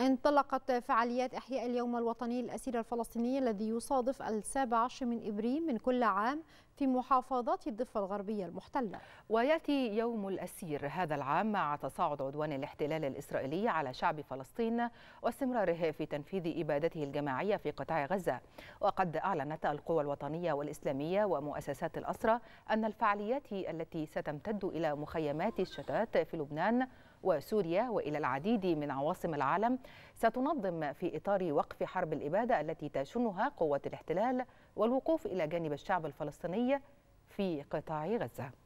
انطلقت فعاليات إحياء اليوم الوطني للأسير الفلسطيني الذي يصادف السابع عشر من إبريل من كل عام في محافظات الضفة الغربية المحتلة ويأتي يوم الأسير هذا العام مع تصاعد عدوان الاحتلال الإسرائيلي على شعب فلسطين واستمراره في تنفيذ إبادته الجماعية في قطاع غزة وقد أعلنت القوى الوطنية والإسلامية ومؤسسات الأسرة أن الفعاليات التي ستمتد إلى مخيمات الشتات في لبنان وسوريا والى العديد من عواصم العالم ستنظم في اطار وقف حرب الاباده التي تشنها قوات الاحتلال والوقوف الى جانب الشعب الفلسطيني في قطاع غزه